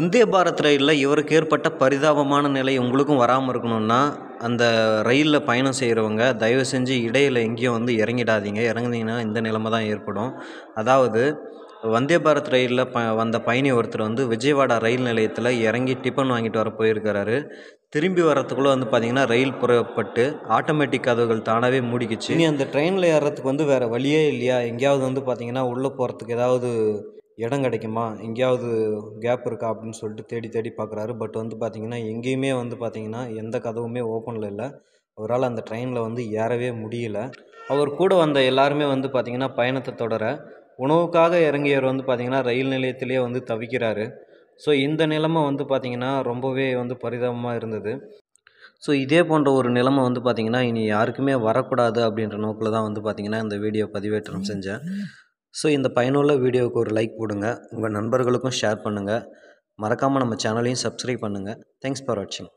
வந்தே பாரத் ரயிலில் இவருக்கு ஏற்பட்ட பரிதாபமான நிலை உங்களுக்கும் வராமல் இருக்கணும்னா அந்த ரயிலில் பயணம் செய்கிறவங்க தயவு செஞ்சு இடையில் எங்கேயும் வந்து இறங்கிடாதீங்க இறங்குனீங்கன்னா இந்த நிலைமை தான் ஏற்படும் அதாவது வந்தே பாரத் ரயிலில் ப வந்த பயணி ஒருத்தர் வந்து விஜயவாடா ரயில் நிலையத்தில் இறங்கி டிஃபன் வாங்கிட்டு வர போயிருக்கிறாரு திரும்பி வரத்துக்குள்ளே வந்து பார்த்திங்கன்னா ரயில் புறப்பட்டு ஆட்டோமேட்டிக் கதவுகள் தானாகவே மூடிக்குச்சு இனி அந்த ட்ரெயினில் ஏறுறதுக்கு வந்து வேறு வழியே இல்லையா எங்கேயாவது வந்து பார்த்திங்கன்னா உள்ளே போகிறதுக்கு ஏதாவது இடம் கிடைக்குமா எங்கேயாவது கேப் இருக்கா அப்படின்னு சொல்லிட்டு தேடி தேடி பார்க்குறாரு பட் வந்து பார்த்திங்கன்னா எங்கேயுமே வந்து பார்த்திங்கன்னா எந்த கதவுமே ஓப்பனில் இல்லை அவரால் அந்த ட்ரெயினில் வந்து ஏறவே முடியல அவர் கூட வந்த எல்லாருமே வந்து பார்த்திங்கன்னா பயணத்தை தொடர உணவுக்காக இறங்கியவர் வந்து பார்த்திங்கன்னா ரயில் நிலையத்திலேயே வந்து தவிக்கிறாரு ஸோ இந்த நிலைமை வந்து பார்த்திங்கன்னா ரொம்பவே வந்து பரிதாபமாக இருந்தது ஸோ இதே போன்ற ஒரு நிலைமை வந்து பார்த்திங்கன்னா இனி யாருக்குமே வரக்கூடாது அப்படின்ற நோக்கில் தான் வந்து பார்த்திங்கன்னா இந்த வீடியோ பதிவேற்றம் செஞ்சேன் ஸோ இந்த பயனுள்ள வீடியோவுக்கு ஒரு லைக் போடுங்க உங்கள் நண்பர்களுக்கும் ஷேர் பண்ணுங்கள் மறக்காமல் நம்ம சேனலையும் சப்ஸ்கிரைப் பண்ணுங்கள் தேங்க்ஸ் ஃபார் வாட்சிங்